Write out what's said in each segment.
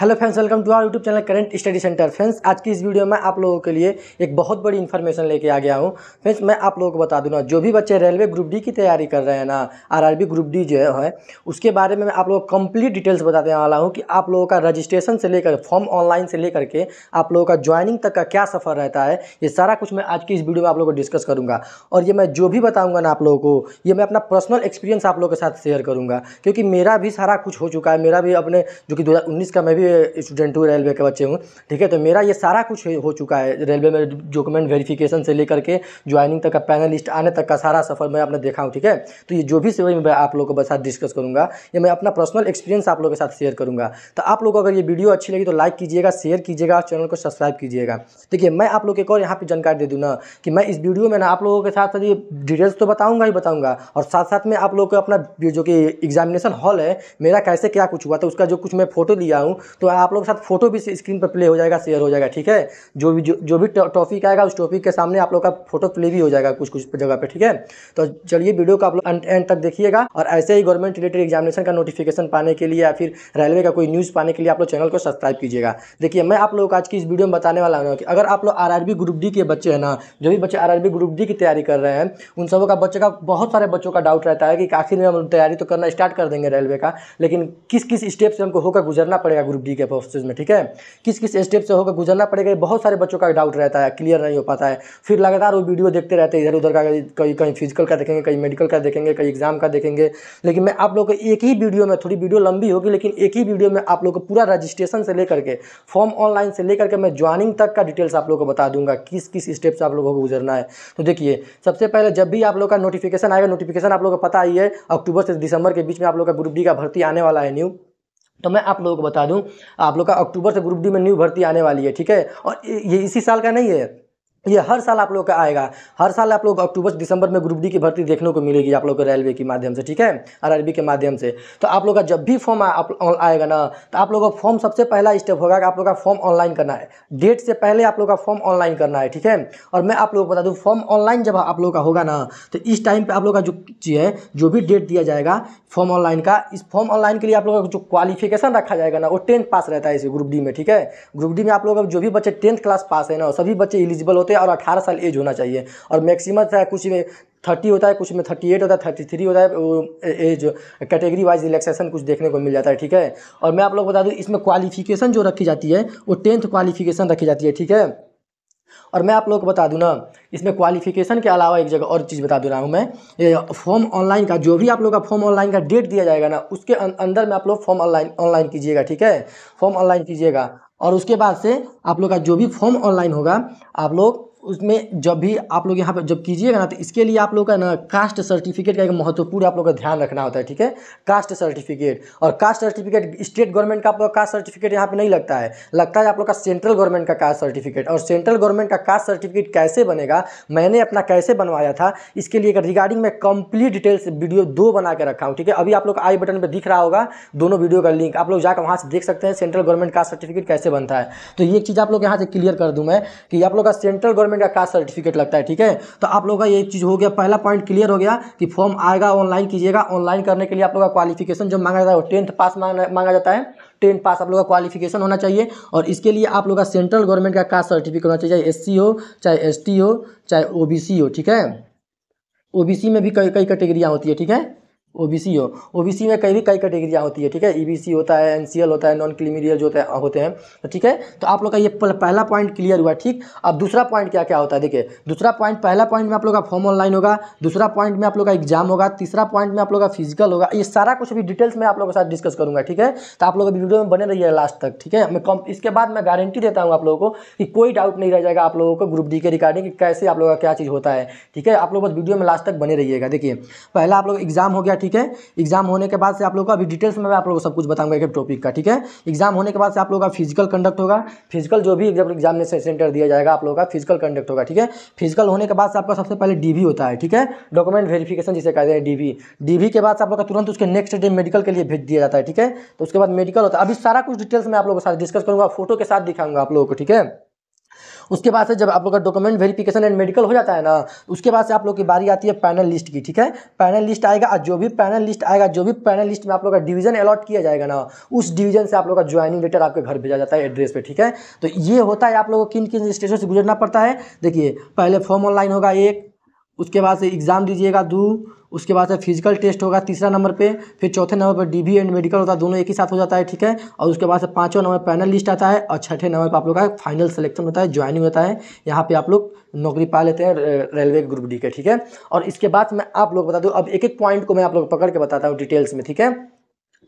hello friends welcome to our YouTube channel current study centre friends आज की इस video में आप लोगों के लिए एक बहुत बड़ी इन्फॉर्मेशन लेके आ गया हूँ फ्रेंड्स मैं आप लोगों को बता दूँ ना जो भी बच्चे रेलवे ग्रुप डी की तैयारी कर रहे हैं ना आरआरबी ग्रुप डी जो है उसके बारे में मैं आप लोगों को कंप्लीट डिटेल्स बता देने वाला हूँ कि आप लोगों का रजिस्ट्रेशन से लेकर फॉर्म ऑनलाइन से लेकर के आप लोगों का ज्वाइनिंग तक का क्या सफ़र रहता है ये सारा कुछ मैं आज की इस वीडियो में आप लोगों को डिस्कस करूँगा और ये मैं जो भी बताऊँगा ना आप लोगों को ये मैं अपना पर्सनल एक्सपीरियंस आप लोगों के साथ शेयर करूँगा क्योंकि मेरा भी सारा कुछ हो चुका है मेरा भी अपने जो कि दो का मैं भी स्टूडेंट हूँ रेलवे के बच्चे हूँ ठीक है तो मेरा ये सारा कुछ हो चुका है रेलवे में डॉक्यूमेंट वेरिफिकेशन से लेकर के ज्वाइनिंग तक का पैनल लिस्ट आने तक का सारा सफ़र मैं आपने देखा हूँ ठीक है तो ये जो भी सेवा मैं आप लोगों के साथ डिस्कस करूँगा या मैं अपना पर्सनल एक्सपीरियंस आप लोगों के साथ शेयर करूँगा तो आप लोग अगर ये वीडियो अच्छी लगी तो लाइक कीजिएगा शेयर कीजिएगा और चैनल को सब्सक्राइब कीजिएगा देखिए मैं आप लोग एक और यहाँ पर जानकारी दे दूँ ना कि मैं इस वीडियो में ना आप लोगों के साथ ये डिटेल्स तो बताऊँगा ही बताऊँगा और साथ साथ में आप लोग को अपना जो कि एग्जामिनेशन हॉल है मेरा कैसे क्या कुछ हुआ था उसका जो कुछ मैं फोटो लिया हूँ तो आप लोग के साथ फोटो भी स्क्रीन पर प्ले हो जाएगा शेयर हो जाएगा ठीक है जो भी जो, जो भी टॉपिक आएगा उस टॉपिक के सामने आप लोग का फोटो प्ले भी हो जाएगा कुछ कुछ जगह पर ठीक है तो चलिए वीडियो को आप लोग एंड तक देखिएगा और ऐसे ही गवर्नमेंट रिलेटेड एग्जामिनेशन का नोटिफिकेशन पाने के लिए या फिर रेलवे का कोई न्यूज़ पाने के लिए आप लोग चैनल को सब्सक्राइब कीजिएगा देखिए मैं आप लोगों को आज की इस वीडियो में बताने वाला हूँ कि अगर आप लोग आर ग्रुप डी के बच्चे हैं ना जो भी बच्चे आर ग्रुप डी की तैयारी कर रहे हैं उन सबों का बच्चों का बहुत सारे बच्चों का डाउट रहता है कि आखिर में हम तैयारी तो करना स्टार्ट कर देंगे रेलवे का लेकिन किस किस स्टेप से हमको होकर गुजरना पड़ेगा ग्रुप ग्रुप डी के प्रोसेस में ठीक है किस किस स्टेप से होकर गुजरना पड़ेगा बहुत सारे बच्चों का डाउट रहता है क्लियर नहीं हो पाता है फिर लगातार वो वीडियो देखते रहते हैं इधर उधर का कहीं कहीं फिजिकल का देखेंगे कहीं मेडिकल का देखेंगे कहीं एग्जाम का देखेंगे लेकिन मैं आप लोग को एक ही वीडियो में थोड़ी वीडियो लंबी होगी लेकिन एक ही वीडियो में आप लोग को पूरा रजिस्ट्रेशन से लेकर के फॉर्म ऑनलाइन से लेकर के मैं ज्वाइनिंग तक का डिटेल्स आप लोग को बता दूंगा किस किस स्टेप से आप लोगों को गुजरना है तो देखिए सबसे पहले जब भी आप लोग का नोटिफिकेशन आएगा नोटिफिकेशन आप लोग को पता ही है अक्टूबर से दिसंबर के बीच में आप लोग का ग्रुप डी का भर्ती आने वाला है न्यू तो मैं आप लोगों को बता दूं आप लोग का अक्टूबर से ग्रुप डी में न्यू भर्ती आने वाली है ठीक है और ये इसी साल का नहीं है ये हर साल आप लोग का आएगा हर साल आप लोग अक्टूबर दिसंबर में ग्रुप डी की भर्ती देखने को मिलेगी आप लोग को रेलवे के माध्यम से ठीक है आरआरबी के माध्यम से तो आप लोग का जब भी फॉर्म आएगा ना तो आप लोगों का फॉर्म सबसे पहला स्टेप होगा कि आप लोग का फॉर्म ऑनलाइन करना है डेट से पहले आप लोग का फॉर्म ऑनलाइन करना है ठीक है और मैं आप लोग को बता दूँ फॉर्म ऑनलाइन जब आप लोग का होगा ना तो इस टाइम पर आप लोग का जो चीज़ है जो भी डेट दिया जाएगा फॉर्म ऑनलाइन का इस फॉर्म ऑनलाइन के लिए आप लोग का जो क्वालिफिकेशन रखा जाएगा ना वो टेंथ पास रहता है इसे ग्रुप डी में ठीक है ग्रुप डी में आप लोग का जो भी बच्चे टेंथ क्लास पास है ना सभी बच्चे एलिजिबल होते होते हैं और अठारह साल एज होना चाहिए और मैक्सिमम है कुछ में थर्टी होता है कुछ में थर्टी एट होता है थर्टी थ्री होता है एज कैटेगरी वाइज रिलेक्सेशन कुछ देखने को मिल जाता है ठीक है और मैं आप लोग बता दूँ इसमें क्वालिफिकेशन जो रखी जाती है वो टेंथ क्वालिफिकेशन रखी जाती है ठीक है और मैं आप लोग को बता दूँ ना इसमें क्वालिफिकेशन के अलावा एक जगह और चीज़ बता दे रहा हूँ मैं ये फॉर्म ऑनलाइन का जो भी आप लोग का फॉर्म ऑनलाइन का डेट दिया जाएगा ना उसके अं-, अंदर में आप लोग फॉर्म ऑनलाइन ऑनलाइन कीजिएगा ठीक है फॉर्म ऑनलाइन कीजिएगा और उसके बाद से आप लोग का जो भी फॉर्म ऑनलाइन होगा आप लोग उसमें जब भी आप लोग यहाँ पर जब कीजिएगा ना तो इसके लिए आप लोग का ना कास्ट सर्टिफिकेट का एक महत्वपूर्ण आप लोग का ध्यान रखना होता है ठीक है कास्ट सर्टिफिकेट और कास्ट सर्टिफिकेट स्टेट गवर्नमेंट का आप लोग कास्ट सर्टिफिकेट यहाँ पे नहीं लगता है लगता है आप लोग का सेंट्रल गवर्नमेंट का कास्ट सर्टिफिकेट और सेंट्रल गवर्नमेंट का कास्ट सर्टिफिकेट कैसे बनेगा मैंने अपना कैसे बनवाया था इसके लिए रिगार्डिंग मैं कंप्लीट डिटेल्स वीडियो दो बना के रखा हूँ ठीक है अभी आप लोग आई बटन पर दिख रहा होगा दोनों वीडियो का लिंक आप लोग जाकर वहाँ से देख सकते हैं सेंट्रल गवर्नमेंट कास्ट सर्टिफिकेट कैसे बनता है तो ये चीज़ आप लोग यहाँ से क्लियर कर दूँ मैं कि आप लोग का सेंट्रल गवर्नमेंट गवर्नमेंट का कास्ट सर्टिफिकेट लगता है ठीक है तो आप लोगों का ये चीज़ हो गया पहला पॉइंट क्लियर हो गया कि फॉर्म आएगा ऑनलाइन कीजिएगा ऑनलाइन करने के लिए आप लोगों का क्वालिफिकेशन जो मांगा जाता है वो टेंथ पास मांगा जाता है टेंथ पास आप लोग का क्वालिफिकेशन होना चाहिए और इसके लिए आप लोग का सेंट्रल गवर्नमेंट का कास्ट सर्टिफिकेट होना चाहिए एस हो चाहे एस हो चाहे ओ हो ठीक है सी में भी कई कई कैटेगरियाँ होती है ठीक है ओ बी सी हो ओ सी में कई भी कई कैटेगरियाँ होती है ठीक है ई बी सी होता है एन सी एल होता है नॉन क्लिमिरियल जो होता है होते हैं तो ठीक है तो आप लोग का ये पहला पॉइंट क्लियर हुआ ठीक अब दूसरा पॉइंट क्या क्या होता है देखिए दूसरा पॉइंट पहला पॉइंट में आप लोग का फॉर्म ऑनलाइन होगा दूसरा पॉइंट में आप लोग का एग्जाम होगा तीसरा पॉइंट में आप लोग का फिजिकल होगा ये सारा कुछ भी डिटेल्स में आप लोगों के साथ डिस्कस करूँगा ठीक है तो आप लोग वीडियो में बने रहिए लास्ट तक ठीक है मैं कम इसके बाद मैं गारंटी देता हूँ आप लोगों को कि कोई डाउट नहीं रह जाएगा आप लोगों को ग्रुप डी के रिगार्डिंग कैसे आप लोग का क्या चीज़ होता है ठीक है आप लोग बस वीडियो में लास्ट तक बने रहिएगा देखिए पहला आप लोग एग्जाम हो गया ठीक है एग्जाम होने के बाद से आप लोग का अभी डिटेल्स में आप लोग सब कुछ बताऊंगा एक टॉपिक का ठीक है एग्जाम होने के बाद से आप लोग का फिजिकल कंडक्ट होगा फिजिकल जो भी एग्जाम में सेंटर दिया जाएगा आप लोग का फिजिकल कंडक्ट होगा ठीक है फिजिकल होने के बाद से आपका सबसे पहले डी होता है ठीक है डॉक्यूमेंट वेरिफिकेशन जिसे कहते हैं डी डीवी के बाद से आप लोग का तुरंत उसके नेक्स्ट डे मेडिकल के लिए भेज दिया जाता है ठीक है तो उसके बाद मेडिकल होता है अभी सारा कुछ डिटेल्स मैं आप लोगों के साथ डिस्कस करूँगा फोटो के साथ दिखाऊंगा आप लोगों को ठीक है उसके बाद से जब आप लोग का डॉक्यूमेंट वेरिफिकेशन एंड मेडिकल हो जाता है ना तो उसके बाद से आप लोग की बारी आती है पैनल लिस्ट की ठीक है पैनल लिस्ट आएगा और जो भी पैनल लिस्ट आएगा जो भी पैनल लिस्ट में आप लोग का डिवीजन अलॉट किया जाएगा ना उस डिवीजन से आप लोग का ज्वाइनिंग लेटर आपके घर भेजा जाता है एड्रेस पर ठीक है तो ये होता है आप लोग को किन किन स्टेशन से गुजरना पड़ता है देखिए पहले फॉर्म ऑनलाइन होगा एक उसके बाद से एग्ज़ाम दीजिएगा दो उसके बाद से फिजिकल टेस्ट होगा तीसरा नंबर पे फिर चौथे नंबर पर डीबी एंड मेडिकल होता है दोनों एक ही साथ हो जाता है ठीक है और उसके बाद से पाँचों नंबर पैनल लिस्ट आता है और छठे नंबर पर आप लोग का फाइनल सिलेक्शन होता है ज्वाइनिंग होता है यहाँ पे आप लोग नौकरी पा लेते हैं रेलवे ग्रुप डी के ठीक है और इसके बाद मैं आप लोग बता दूँ अब एक एक पॉइंट को मैं आप लोग पकड़ के बताता हूँ डिटेल्स में ठीक है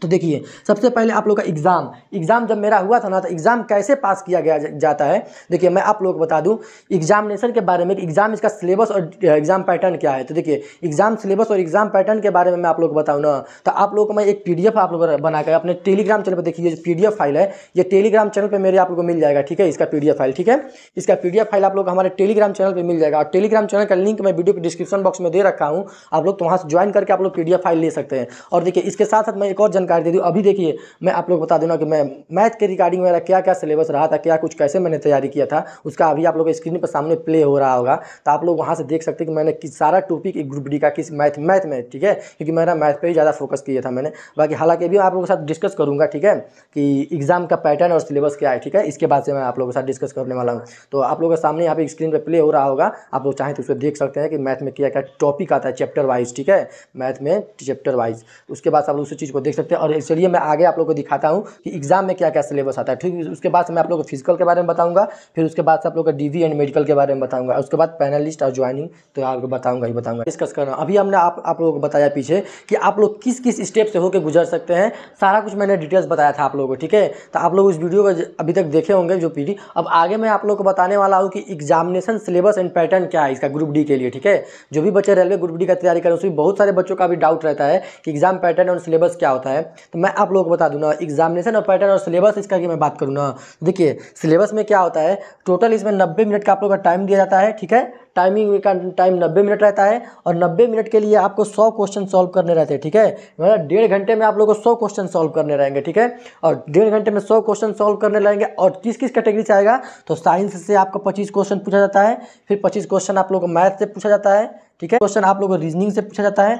तो देखिए सबसे पहले आप लोग का एग्ज़ाम एग्ज़ाम जब मेरा हुआ था ना तो एग्ज़ाम कैसे पास किया गया जाता है देखिए मैं आप लोग को बता दूं एग्जामिनेशन के बारे में एग्ज़ाम इसका सिलेबस और एग्ज़ाम पैटर्न क्या है तो देखिए एग्ज़ाम सिलेबस और एग्ज़ाम पैटर्न के बारे में मैं आप लोग बताऊँ ना तो आप लोग को मैं एक पी आप लोग बनाकर अपने टेलीग्राम चैनल पर देखिए जो पी फाइल है ये टेलीग्राम चैनल पर मेरे आप लोग को मिल जाएगा ठीक है इसका पी फाइल ठीक है इसका पी फाइल आप लोग हमारे टेलीग्राम चैनल पर मिल जाएगा और टेलीग्राम चैनल का लिंक मैं वीडियो के डिस्क्रिप्शन बॉक्स में दे रखा हूँ आप लोग तो वहाँ से ज्वाइन करके आप लोग पी फाइल ले सकते हैं और देखिए इसके साथ साथ मैं एक और जानकारी दे दूँ अभी देखिए मैं आप लोग बता देना कि मैं मैथ के रिगार्डिंग मेरा क्या क्या सिलेबस रहा था क्या कुछ कैसे मैंने तैयारी किया था उसका अभी आप लोग स्क्रीन पर सामने प्ले हो रहा होगा तो आप लोग वहाँ से देख सकते हैं कि मैंने किस सारा टॉपिक एक ग्रुप डी का किस मैथ मैथ में ठीक है क्योंकि मेरा मैथ पर ही ज़्यादा फोकस किया था मैंने बाकी हालांकि अभी आप लोगों के साथ डिस्कस करूँगा ठीक है कि एग्ज़ाम का पैटर्न और सिलेबस क्या है ठीक है इसके बाद से मैं आप लोगों के साथ डिस्कस करने वाला हूँ तो आप लोगों के सामने यहाँ पे स्क्रीन पर प्ले हो रहा होगा आप लोग चाहें तो उसको देख सकते हैं कि मैथ में क्या क्या टॉपिक आता है चैप्टर वाइज ठीक है मैथ में चैप्टर वाइज उसके बाद आप लोग उस चीज़ को देख सकते हैं और इसलिए मैं आगे आप लोग को दिखाता हूँ कि एग्ज़ाम में क्या क्या सिलेबस आता है ठीक है उसके बाद से मैं आप लोग को फिजिकल के बारे में बताऊँगा फिर उसके बाद से आप लोग का डी एंड मेडिकल के बारे में बताऊँगा उसके बाद पैनलिस्ट और ज्वाइनिंग तो आपको बताऊँगा ही बताऊँगा डिस्कस करना अभी हमने आप आप लोगों को बताया पीछे कि आप लोग किस किस स्टेप से होकर गुजर सकते हैं सारा कुछ मैंने डिटेल्स बताया था आप लोगों को ठीक है तो आप लोग उस वीडियो को अभी तक देखे होंगे जो पीढ़ी अब आगे मैं आप लोग को बताने वाला हूँ कि एग्जामिनेशन सिलेबस एंड पैटर्न क्या है इसका ग्रुप डी के लिए ठीक है जो भी बच्चे रेलवे ग्रुप डी का तैयारी करें उसमें बहुत सारे बच्चों का भी डाउट रहता है कि एग्जाम पैटर्न और सिलेबस क्या होता है है तो मैं आप लोगों को बता दूँ ना एग्जामिनेशन और पैटर्न और सिलेबस इसका कि मैं बात करूँ ना तो देखिए सिलेबस में क्या होता है टोटल इसमें नब्बे मिनट का आप लोगों का टाइम दिया जाता है ठीक है टाइमिंग का टाइम नब्बे मिनट रहता है और नब्बे मिनट के लिए आपको सौ क्वेश्चन सॉल्व करने रहते हैं ठीक है मतलब डेढ़ घंटे में आप लोगों को सौ क्वेश्चन सॉल्व करने रहेंगे ठीक है और डेढ़ घंटे में सौ क्वेश्चन सॉल्व करने रहेंगे और किस किस कैटेगरी से आएगा तो साइंस से आपको पच्चीस क्वेश्चन पूछा जाता है फिर पच्चीस क्वेश्चन आप लोग को मैथ से पूछा जाता है ठीक है क्वेश्चन आप लोग को रीजनिंग से पूछा जाता है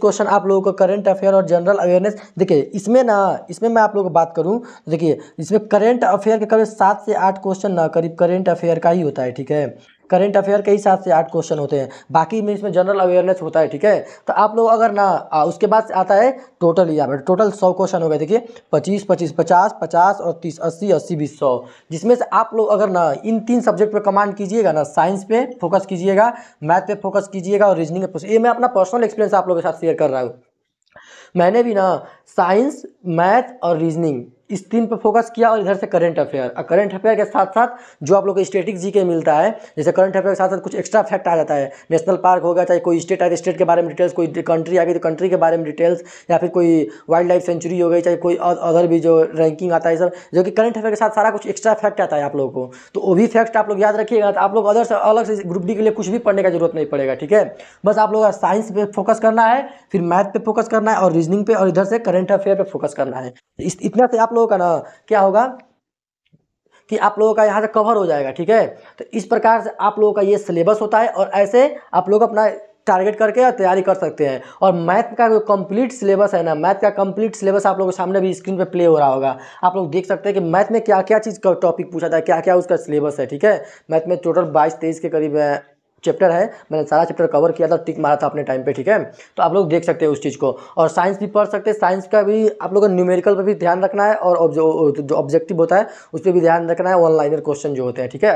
क्वेश्चन आप लोगों का करंट अफेयर और जनरल अवेयरनेस देखिए इसमें ना इसमें मैं आप लोगों को बात करूं देखिए इसमें करंट अफेयर के करीब सात से आठ क्वेश्चन ना करीब करंट अफेयर का ही होता है ठीक है करेंट अफेयर के ही सात से आठ क्वेश्चन होते हैं बाकी में इसमें जनरल अवेयरनेस होता है ठीक है तो आप लोग अगर ना आ, उसके बाद आता है टोटल यहाँ पर टोटल सौ क्वेश्चन हो गए देखिए पच्चीस पच्चीस पचास पचास और तीस अस्सी अस्सी बीस सौ जिसमें से आप लोग अगर ना इन तीन सब्जेक्ट पर कमांड कीजिएगा ना साइंस पे फोकस कीजिएगा मैथ पे फोकस कीजिएगा और रीजनिंग ये मैं अपना पर्सनल एक्सपीरियंस आप लोगों के साथ शेयर कर रहा हूँ मैंने भी ना साइंस मैथ और रीजनिंग इस तीन पे फोकस किया और इधर से करंट अफेयर और करंट अफेयर के साथ साथ जो आप लोग को स्टेटिक जी के मिलता है जैसे करंट अफेयर के साथ साथ कुछ एक्स्ट्रा फैक्ट आ जाता है नेशनल पार्क हो गया चाहे कोई स्टेट आए स्टेट के बारे में डिटेल्स कोई कंट्री आ गई तो कंट्री के बारे में डिटेल्स या फिर कोई वाइल्ड लाइफ सेंचुरी हो गई चाहे कोई अदर भी जो रैंकिंग आता है सब जो कि करंट अफेयर के साथ सारा कुछ एक्स्ट्रा फैक्ट आता है आप लोगों को तो वो भी फैक्ट आप लोग याद रखिएगा तो आप लोग अदर से अलग से ग्रुप डी के लिए कुछ भी पढ़ने का जरूरत नहीं पड़ेगा ठीक है बस आप लोग साइंस पर फोकस करना है फिर मैथ पे फोकस करना है और रीजनिंग पे और इधर से करंट अफेयर पर फोकस करना है इतना से आप लोगों का ना क्या होगा कि आप लोगों का यहाँ से कवर हो जाएगा ठीक है तो इस प्रकार से आप लोगों का ये सिलेबस होता है और ऐसे आप लोग अपना टारगेट करके तैयारी कर सकते हैं और मैथ का जो कंप्लीट सिलेबस है ना मैथ का कंप्लीट सिलेबस आप लोगों के सामने भी स्क्रीन पे प्ले हो रहा होगा आप लोग देख सकते हैं कि मैथ में क्या क्या चीज़ का टॉपिक पूछा था क्या क्या उसका सिलेबस है ठीक है मैथ में टोटल बाईस तेईस के करीब है चैप्टर है मैंने सारा चैप्टर कवर किया था टिक मारा था अपने टाइम पे ठीक है तो आप लोग देख सकते हैं उस चीज़ को और साइंस भी पढ़ सकते हैं साइंस का भी आप लोगों को न्यूमेरिकल पर भी ध्यान रखना है और जो जो ऑब्जेक्टिव होता है उस पर भी ध्यान रखना है ऑनलाइनर क्वेश्चन जो होते हैं ठीक है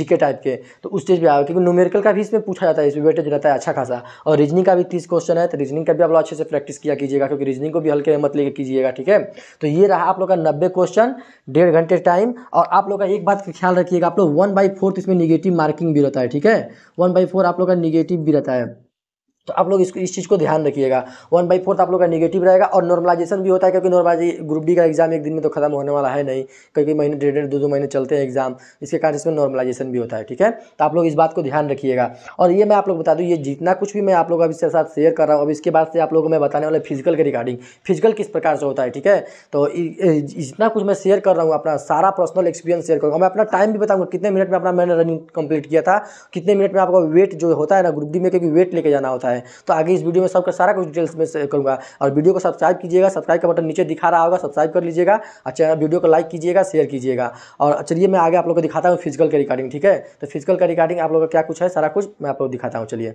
जी टाइप के तो उस चीज़ भी आएगा क्योंकि न्यूमेरिकल का भी इसमें पूछा जाता है इसमें वेटेज रहता है अच्छा खासा और रीजनिंग का भी तीस क्वेश्चन है तो रीजनिंग का भी आप लोग अच्छे से प्रैक्टिस किया कीजिएगा क्योंकि रीजनिंग को भी हल्के मत लेकर कीजिएगा ठीक है तो ये रहा आप लोग का नब्बे क्वेश्चन डेढ़ घंटे टाइम और आप लोग का एक बात ख्याल रखिएगा आप लोग वन बाई फोर्थ इसमें निगेटिव मार्किंग भी रहता है ठीक है वन वन बाई फोर आप लोग का निगेटिव भी रहता है तो आप लोग इसको इस चीज़ को ध्यान रखिएगा वन बाई फोर्थ आप लोग का निगेटिव रहेगा और नॉर्मलाइजेशन भी होता है क्योंकि नॉर्मलाइज ग्रुप डी का एग्जाम एक दिन में तो खत्म होने वाला है नहीं क्योंकि महीने डेढ़ डेढ़ दो दो महीने चलते हैं एग्जाम इसके कारण इसमें नॉर्मलाइजेशन भी होता है ठीक है तो आप लोग इस बात को ध्यान रखिएगा और ये मैं आप लोग बता दूँ ये जितना कुछ भी मैं आप लोग अभी इसके साथ शेयर कर रहा हूँ अब इसके बाद से आप लोगों को मैं बताने वाला फिजिकल के रिगार्डिंग फिजिकल किस प्रकार से होता है ठीक है तो जितना कुछ मैं शेयर कर रहा हूँ अपना सारा पर्सनल एक्सपीरियंस शेयर करूँगा मैं अपना टाइम भी बताऊँगा कितने मिनट में अपना मैंने रनिंग कंप्लीट किया था कितने मिनट में आपका वेट जो होता है ना ग्रुप डी में क्योंकि वेट लेके जाना होता है है तो आगे इस वीडियो में सबका सारा कुछ डिटेल्स में करूँगा और वीडियो को सब्सक्राइब कीजिएगा सब्सक्राइब का बटन नीचे दिखा रहा होगा सब्सक्राइब कर लीजिएगा अच्छा वीडियो को लाइक कीजिएगा शेयर कीजिएगा और चलिए मैं आगे आप लोग को दिखाता हूँ फिजिकल के रिकॉर्डिंग ठीक है तो फिजिकल का रिकॉर्डिंग आप लोग का क्या कुछ है सारा कुछ मैं आप लोग दिखाता हूँ चलिए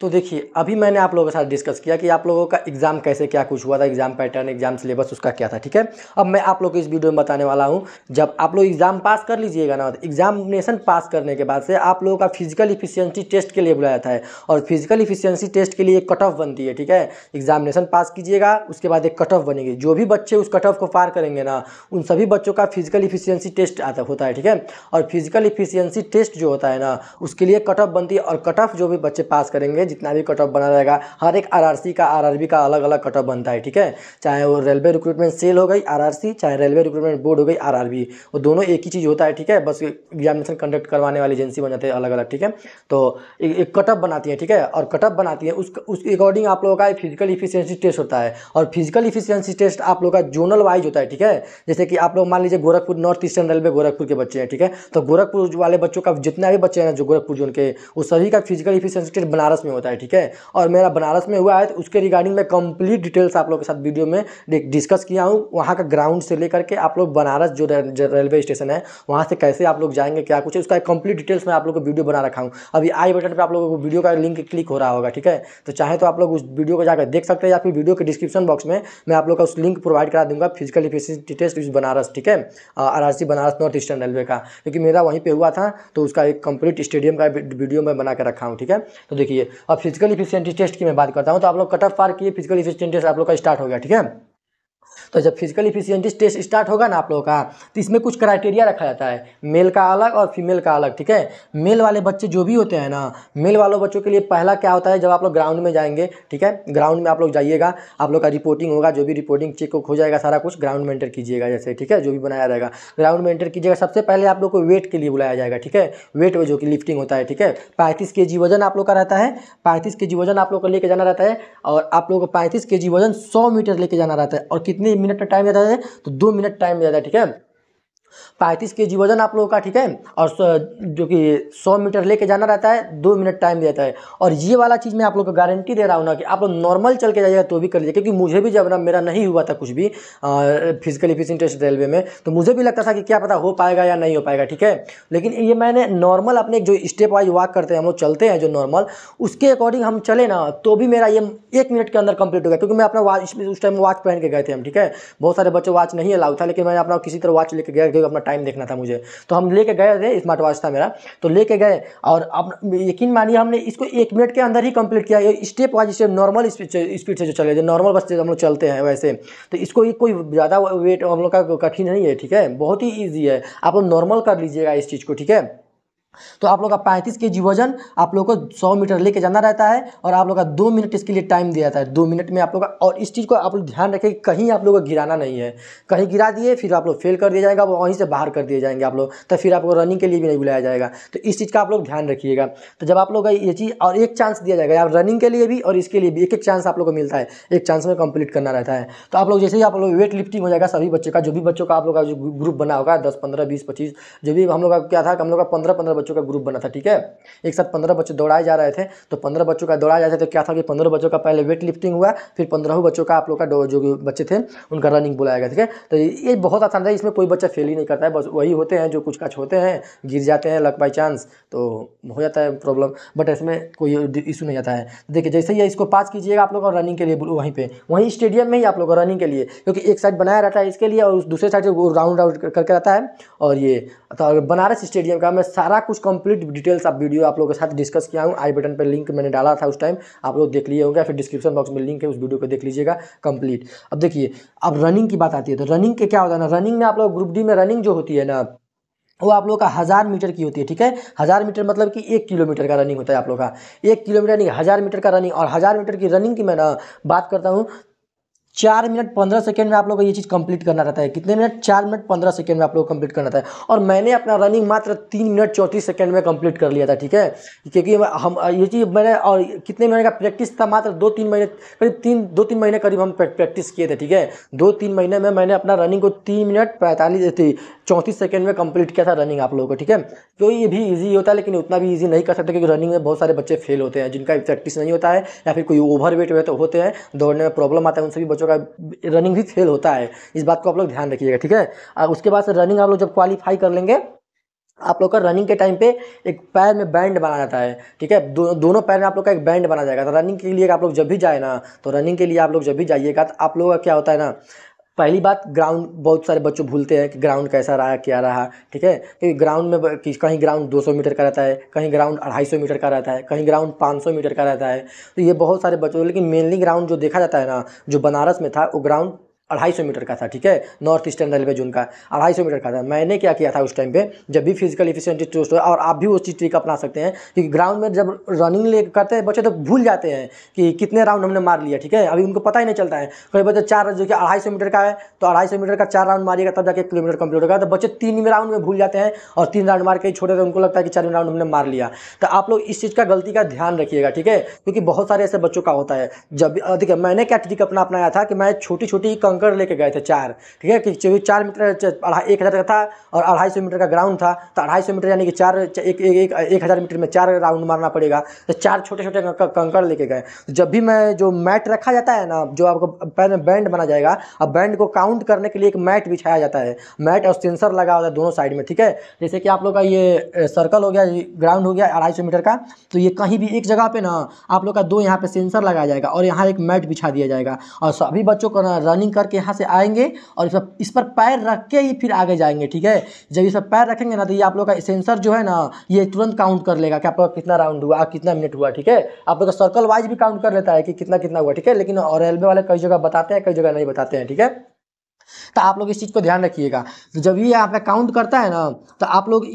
तो देखिए अभी मैंने आप लोगों के साथ डिस्कस किया कि आप लोगों का एग्ज़ाम कैसे क्या कुछ हुआ था एग्ज़ाम पैटर्न एग्ज़ाम सिलेबस उसका क्या था ठीक है अब मैं आप लोग को इस वीडियो में बताने वाला हूँ जब आप लोग एग्ज़ाम पास कर लीजिएगा ना एग्जामिनेशन पास करने के बाद से आप लोगों का फिजिकल इफिशियंसी टेस्ट के लिए बुलाया जाता है और फिजिकल इफिशियंसी टेस्ट के लिए एक कट ऑफ बनती है ठीक है एग्जामिनेशन पास कीजिएगा उसके बाद एक कट ऑफ बनेगी जो भी बच्चे उस कट ऑफ को पार करेंगे ना उन सभी बच्चों का फिजिकल इफिशियंसी टेस्ट आता होता है ठीक है और फिजिकल इफिशियंसी टेस्ट जो होता है ना उसके लिए कट ऑफ बनती है और कट ऑफ जो भी बच्चे पास करेंगे जितना भी कट ऑफ बना रहेगा हर एक आरआरसी का आरआरबी का अलग अलग कट ऑफ बनता है ठीक है चाहे वो रेलवे रिक्रूटमेंट सेल हो गई आरआरसी चाहे रेलवे रिक्रूटमेंट बोर्ड हो गई आरआरबी वो दोनों एक ही चीज़ होता है ठीक है बस एग्जामिनेशन कंडक्ट करवाने वाली एजेंसी बन जाती है अलग अलग ठीक है तो एक कट ऑफ बनाती है ठीक है और कट ऑफ बनाती है उस अकॉर्डिंग आप लोगों का फिजिकल इफिशियंसी टेस्ट होता है और फिजिकल इफिशियंसी टेस्ट आप लोगों का जोनल वाइज होता है ठीक है जैसे कि आप लोग मान लीजिए Gorakhpur north eastern railway Gorakhpur के बच्चे हैं ठीक है तो गोरखपुर वाले बच्चों का जितना भी बच्चे हैं जो गोरखपुर जोन के वो सभी का फिजिकल इफिशियंसी टेस्ट बनारस में होता है होता है ठीक है और मेरा बनारस में हुआ है तो उसके रिगार्डिंग मैं कंप्लीट डिटेल्स आप लोग के साथ वीडियो में डिस्कस किया हूँ वहाँ का ग्राउंड से लेकर के आप लोग बनारस जो रेलवे स्टेशन है वहाँ से कैसे आप लोग जाएंगे क्या कुछ है उसका कंप्लीट डिटेल्स मैं आप लोग को वीडियो बना रखा हूँ अभी आई बटन पर आप लोगों को वीडियो का लिंक क्लिक हो रहा होगा ठीक है तो चाहे तो आप लोग उस वीडियो को जाकर देख सकते हैं या फिर वीडियो के डिस्क्रिप्शन बॉक्स में मैं आप लोग का उस लिंक प्रोवाइड करा दूंगा फिजिकल डिटेल्स टेस्ट बनारस ठीक है RRC Banaras north eastern railway का क्योंकि मेरा वहीं पर हुआ था तो उसका एक कंप्लीट स्टेडियम का वीडियो मैं बना के रखा हूँ ठीक है तो देखिए अब फिजिकल इफिशियंटी टेस्ट की मैं बात करता हूँ तो आप लोग कट ऑफ पार किए फिजिकल इफिशियंटी टेस्ट आप लोग का स्टार्ट हो गया ठीक है तो जब फिजिकल इफिशियंटी टेस्ट स्टार्ट होगा ना आप लोगों का तो इसमें कुछ क्राइटेरिया रखा जाता है मेल का अलग और फीमेल का अलग ठीक है मेल वाले बच्चे जो भी होते हैं ना मेल वालों बच्चों के लिए पहला क्या होता है जब आप लोग ग्राउंड में जाएंगे ठीक है ग्राउंड में आप लोग जाइएगा आप लोग का रिपोर्टिंग होगा जो भी रिपोर्टिंग चेक हो जाएगा सारा कुछ ग्राउंड में एंटर कीजिएगा जैसे ठीक है जो भी बनाया जाएगा ग्राउंड में एंटर कीजिएगा सबसे पहले आप लोग को वेट के लिए बुलाया जाएगा ठीक है वेट जो कि लिफ्टिंग होता है ठीक है पैंतीस के वजन आप लोग का रहता है पैंतीस के वजन आप लोग को लेके जाना रहता है और आप लोग को पैंतीस के वजन सौ मीटर लेके जाना रहता है और कितने मिनट में टाइम ज़्यादा है तो दो मिनट टाइम ज़्यादा है ठीक है पैंतीस के जी वजन आप लोगों का ठीक है और जो कि सौ मीटर लेके जाना रहता है दो मिनट टाइम देता है और ये वाला चीज़ मैं आप लोग को गारंटी दे रहा हूँ ना कि आप लोग नॉर्मल चल के जाइएगा तो भी कर लीजिए क्योंकि मुझे भी जब ना मेरा नहीं हुआ था कुछ भी फिजिकली फिजिकल टेस्ट रेलवे में तो मुझे भी लगता था कि क्या पता हो पाएगा या नहीं हो पाएगा ठीक है लेकिन ये मैंने नॉर्मल अपने जो स्टेप वाइज वॉक करते हैं हम लोग चलते हैं जो नॉर्मल उसके अकॉर्डिंग हम चले ना तो भी मेरा ये एक मिनट के अंदर कंप्लीट हो गया क्योंकि मैं अपना वॉच उस टाइम वॉच पहन के गए थे हम ठीक है बहुत सारे बच्चे वॉच नहीं अलाउ था लेकिन मैंने अपना किसी तरह वॉच लेके गया देखो अपना टाइम देखना था मुझे तो हम लेके गए थे स्मार्ट वॉच था मेरा तो लेके गए और अब यकीन मानिए हमने इसको एक मिनट के अंदर ही कंप्लीट किया step wise step normal speed से जो चले जो नॉर्मल बस हम लोग चलते हैं वैसे तो इसको ये कोई ज़्यादा वेट हम लोग का कठिन नहीं है ठीक है बहुत ही ईजी है आप लोग नॉर्मल कर लीजिएगा इस चीज़ को ठीक है तो आप लोग का पैंतीस के जी वजन आप लोग को सौ मीटर लेके जाना रहता है और आप लोग का दो मिनट इसके लिए टाइम दिया जाता है दो मिनट में आप लोग का और इस चीज़ को आप लोग ध्यान रखें कि कहीं आप लोग को गिराना नहीं है कहीं गिरा दिए फिर आप लोग फेल कर दिया जाएगा वहीं से बाहर कर दिए जाएंगे आप लोग तो फिर आपको रनिंग के लिए भी नहीं बुलाया जाएगा तो इस चीज़ का आप लोग ध्यान रखिएगा तो जब आप लोग का ये चीज़ और एक चांस दिया जाएगा आप रनिंग के लिए भी और इसके लिए भी एक एक चांस आप लोग को मिलता है एक चांस में कंप्लीट करना रहता है तो आप लोग जैसे ही आप लोग वेट लिफ्टिंग हो जाएगा सभी बच्चों का जो भी बच्चों का आप लोग का जो ग्रुप बना होगा दस पंद्रह बीस पच्चीस जो भी हम लोग का क्या था हम लोग का पंद्रह पंद्रह बच्चों का ग्रुप बना था ठीक है एक साथ पंद्रह बच्चे दौड़ाए जा रहे थे तो पंद्रह बच्चों का दौड़ाए रहे थे तो क्या था कि पंद्रह बच्चों का पहले वेट लिफ्टिंग हुआ फिर पंद्रह बच्चों का आप लोग का जो बच्चे थे उनका रनिंग बुलाया गया ठीक है तो ये बहुत आसान था इसमें कोई बच्चा फेल ही नहीं करता है बस वही होते हैं जो कुछ काच होते हैं गिर जाते हैं लक बाई चांस तो हो जाता है प्रॉब्लम बट इसमें कोई इशू नहीं आता है देखिए जैसे ही इसको पास कीजिएगा आप लोग रनिंग के लिए वहीं पर वहीं स्टेडियम में ही आप लोग रनिंग के लिए क्योंकि एक साइड बनाया रहता है इसके लिए और दूसरे साइड से वो राउंड राउंड करके रहता है और ये तो बनारस स्टेडियम का मैं सारा कुछ कंप्लीट डिटेल्स आप वीडियो आप लोगों के साथ डिस्कस किया हूँ आई बटन पर लिंक मैंने डाला था उस टाइम आप लोग देख लिए होंगे फिर डिस्क्रिप्शन बॉक्स में लिंक है उस वीडियो को देख लीजिएगा कंप्लीट अब देखिए अब रनिंग की बात आती है तो रनिंग के क्या होता है ना रनिंग में आप लोग ग्रुप डी में रनिंग जो होती है ना वो आप लोग का हज़ार मीटर की होती है ठीक है हज़ार मीटर मतलब कि एक किलोमीटर का रनिंग होता है आप लोग का एक किलोमीटर नहीं हज़ार मीटर का रनिंग और हज़ार मीटर की रनिंग की मैं ना बात करता हूँ चार मिनट पंद्रह सेकेंड में आप लोगों को ये चीज़ कंप्लीट करना रहता है कितने मिनट चार मिनट पंद्रह सेकेंड में आप को कंप्लीट करना था और मैंने अपना रनिंग मात्र तीन मिनट चौंतीस सेकंड में कंप्लीट कर लिया था ठीक है क्योंकि हम ये चीज़ मैंने और कितने महीने का प्रैक्टिस था मात्र दो तीन महीने करीब तीन दो तीन महीने करीब हम प्रैक्टिस किए थे ठीक है दो तीन महीने में मैंने अपना रनिंग को तीन मिनट पैंतालीस चौंतीस सेकेंड में कंप्लीट किया था रनिंग आप लोगों को ठीक है तो ये भी ईजी होता है लेकिन उतना भी ईजी नहीं कर सकते क्योंकि रनिंग में बहुत सारे बच्चे फेल होते हैं जिनका प्रैक्टिस नहीं होता है या फिर कोई ओवर वेट होते हैं दौड़ने में प्रॉब्लम आता है उनसे सभी बच्चों का रनिंग भी फेल होता है इस बात को आप लोग ध्यान रखिएगा ठीक है और उसके बाद से रनिंग आप लोग जब क्वालिफाई कर लेंगे आप लोग का रनिंग के टाइम पे एक पैर में बैंड बना जाता है ठीक है दो, दोनों पैर में आप लोग का एक बैंड बना जाएगा तो रनिंग के लिए आप लोग जब भी जाए ना तो रनिंग के लिए आप लोग जब भी जाइएगा तो आप लोगों का क्या होता है ना पहली बात ग्राउंड बहुत सारे बच्चों भूलते हैं कि ग्राउंड कैसा रहा क्या रहा ठीक है क्योंकि ग्राउंड में कहीं ग्राउंड 200 मीटर का रहता है कहीं ग्राउंड 250 मीटर का रहता है कहीं ग्राउंड 500 मीटर का रहता है तो ये बहुत सारे बच्चों लेकिन मेनली ग्राउंड जो देखा जाता है ना जो बनारस में था वो ग्राउंड अढ़ाई सौ मीटर का था ठीक है नॉर्थ ईस्टर्न रेलवे जोन का अढ़ाई सौ मीटर का था मैंने क्या किया था उस टाइम पे जब भी फिजिकल इफिशियंटी टेस्ट हो और आप भी उस चीज़ ट्रिक अपना सकते हैं क्योंकि ग्राउंड में जब रनिंग ले करते हैं बच्चे तो भूल जाते हैं कि कितने राउंड हमने मार लिया ठीक है अभी उनको पता ही नहीं चलता है कई बच्चे चार जो कि अढ़ाई सौ मीटर का है तो अढ़ाई सौ मीटर का चार राउंड मारिएगा तब जाके किलोमीटर कंप्लीट होगा तो बच्चे तीन राउंड में भूल जाते हैं और तीन राउंड मार के छोटे तो उनको लगता है कि चार राउंड हमने मार लिया तो आप लोग इस चीज़ का गलती का ध्यान रखिएगा ठीक है क्योंकि बहुत सारे ऐसे बच्चों का होता है जब देखिए मैंने क्या ट्रिक अपना अपनाया था कि मैं छोटी छोटी कंकड़ लेके गए थे चार ठीक है कि चार मीटर अढ़ाई एक हज़ार का था और अढ़ाई सौ मीटर का ग्राउंड था तो अढ़ाई सौ मीटर यानी कि चार एक एक, एक, एक हज़ार मीटर में चार राउंड मारना पड़ेगा तो चार छोटे छोटे कंकड़ लेके गए तो जब भी मैं जो मैट रखा जाता है ना जो आपको पैर में बैंड बना जाएगा अब बैंड को काउंट करने के लिए एक मैट बिछाया जाता है मैट और सेंसर लगा हुआ है दोनों साइड में ठीक है जैसे कि आप लोग का ये सर्कल हो गया ग्राउंड हो गया अढ़ाई सौ मीटर का तो ये कहीं भी एक जगह पे ना आप लोग का दो यहाँ पे सेंसर लगाया जाएगा और यहाँ एक मैट बिछा दिया जाएगा और सभी बच्चों को रनिंग करके करके यहाँ से आएंगे और इस पर इस पर पैर रख के ही फिर आगे जाएंगे ठीक है जब इस पर पैर रखेंगे ना तो ये आप लोग का सेंसर जो है ना ये तुरंत काउंट कर लेगा कि आप लोग कितना राउंड हुआ कितना मिनट हुआ ठीक है आप लोग का सर्कल वाइज भी काउंट कर लेता है कि कितना कितना हुआ ठीक है लेकिन रेलवे वाले कई जगह बताते हैं कई जगह नहीं बताते हैं ठीक है तो आप लोग इस चीज़ को ध्यान रखिएगा तो जब ये आप काउंट करता है ना तो आप लोग